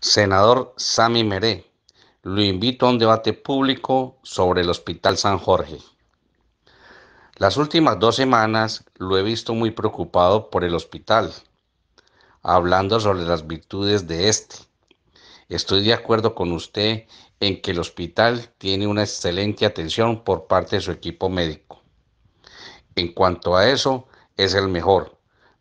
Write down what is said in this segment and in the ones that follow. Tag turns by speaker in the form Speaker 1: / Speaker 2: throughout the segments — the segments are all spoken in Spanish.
Speaker 1: Senador Sami Meré, lo invito a un debate público sobre el Hospital San Jorge. Las últimas dos semanas lo he visto muy preocupado por el hospital, hablando sobre las virtudes de este. Estoy de acuerdo con usted en que el hospital tiene una excelente atención por parte de su equipo médico. En cuanto a eso, es el mejor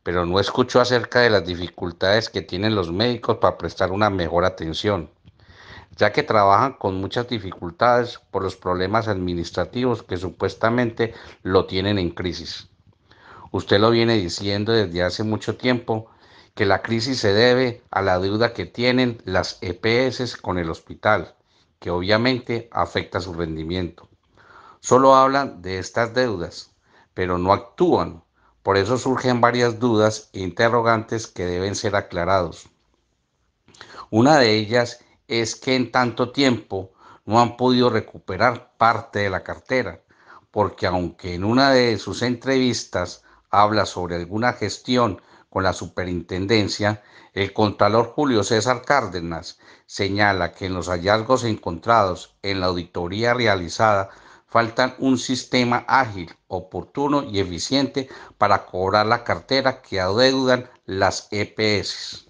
Speaker 1: pero no escuchó acerca de las dificultades que tienen los médicos para prestar una mejor atención, ya que trabajan con muchas dificultades por los problemas administrativos que supuestamente lo tienen en crisis. Usted lo viene diciendo desde hace mucho tiempo que la crisis se debe a la deuda que tienen las EPS con el hospital, que obviamente afecta su rendimiento. Solo hablan de estas deudas, pero no actúan por eso surgen varias dudas e interrogantes que deben ser aclarados. Una de ellas es que en tanto tiempo no han podido recuperar parte de la cartera, porque aunque en una de sus entrevistas habla sobre alguna gestión con la superintendencia, el contralor Julio César Cárdenas señala que en los hallazgos encontrados en la auditoría realizada faltan un sistema ágil, oportuno y eficiente para cobrar la cartera que adeudan las EPS.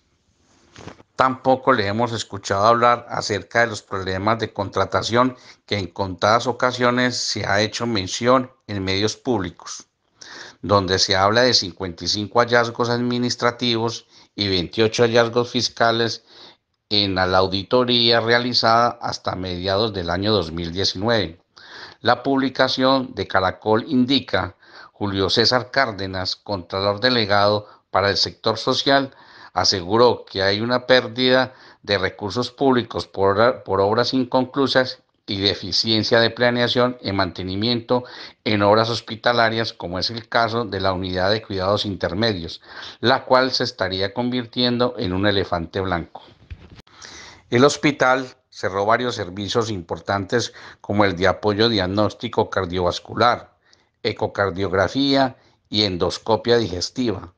Speaker 1: Tampoco le hemos escuchado hablar acerca de los problemas de contratación que en contadas ocasiones se ha hecho mención en medios públicos, donde se habla de 55 hallazgos administrativos y 28 hallazgos fiscales en la auditoría realizada hasta mediados del año 2019. La publicación de Caracol indica Julio César Cárdenas, Contralor Delegado para el Sector Social, aseguró que hay una pérdida de recursos públicos por, por obras inconclusas y deficiencia de planeación en mantenimiento en obras hospitalarias, como es el caso de la unidad de cuidados intermedios, la cual se estaría convirtiendo en un elefante blanco. El hospital cerró varios servicios importantes como el de apoyo diagnóstico cardiovascular, ecocardiografía y endoscopia digestiva.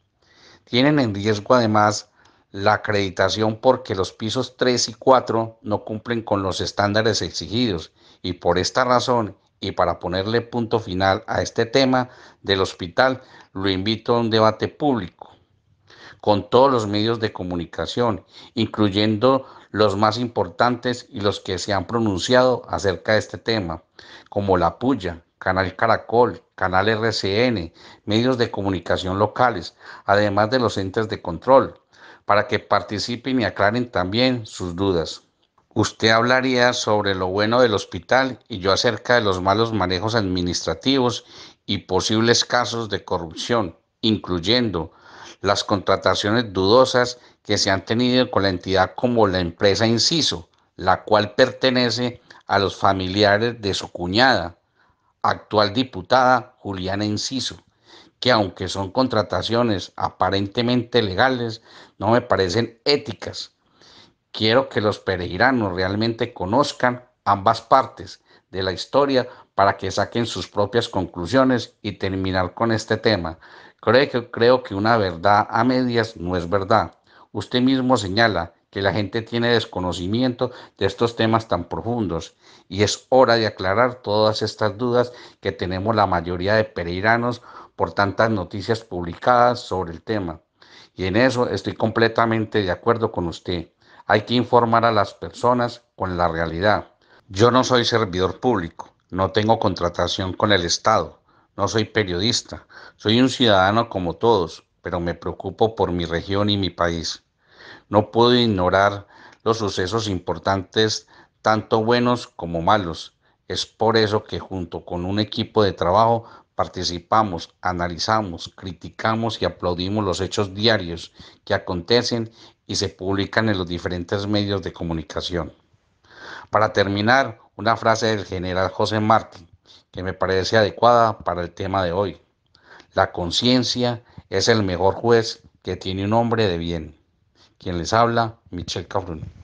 Speaker 1: Tienen en riesgo además la acreditación porque los pisos 3 y 4 no cumplen con los estándares exigidos y por esta razón y para ponerle punto final a este tema del hospital, lo invito a un debate público con todos los medios de comunicación, incluyendo los más importantes y los que se han pronunciado acerca de este tema, como La Puya, Canal Caracol, Canal RCN, medios de comunicación locales, además de los centros de control, para que participen y aclaren también sus dudas. Usted hablaría sobre lo bueno del hospital y yo acerca de los malos manejos administrativos y posibles casos de corrupción, incluyendo las contrataciones dudosas que se han tenido con la entidad como la empresa Inciso, la cual pertenece a los familiares de su cuñada, actual diputada Juliana Inciso, que aunque son contrataciones aparentemente legales, no me parecen éticas. Quiero que los peregrinos realmente conozcan ambas partes de la historia para que saquen sus propias conclusiones y terminar con este tema. Creo que, una verdad a medias no es verdad. Usted mismo señala que la gente tiene desconocimiento de estos temas tan profundos y es hora de aclarar todas estas dudas que tenemos la mayoría de pereiranos por tantas noticias publicadas sobre el tema. Y en eso estoy completamente de acuerdo con usted. Hay que informar a las personas con la realidad. Yo no soy servidor público, no tengo contratación con el Estado, no soy periodista, soy un ciudadano como todos, pero me preocupo por mi región y mi país. No puedo ignorar los sucesos importantes, tanto buenos como malos. Es por eso que junto con un equipo de trabajo participamos, analizamos, criticamos y aplaudimos los hechos diarios que acontecen y se publican en los diferentes medios de comunicación. Para terminar, una frase del general José Martín que me parece adecuada para el tema de hoy. La conciencia es el mejor juez que tiene un hombre de bien. Quien les habla, Michel Cabrón.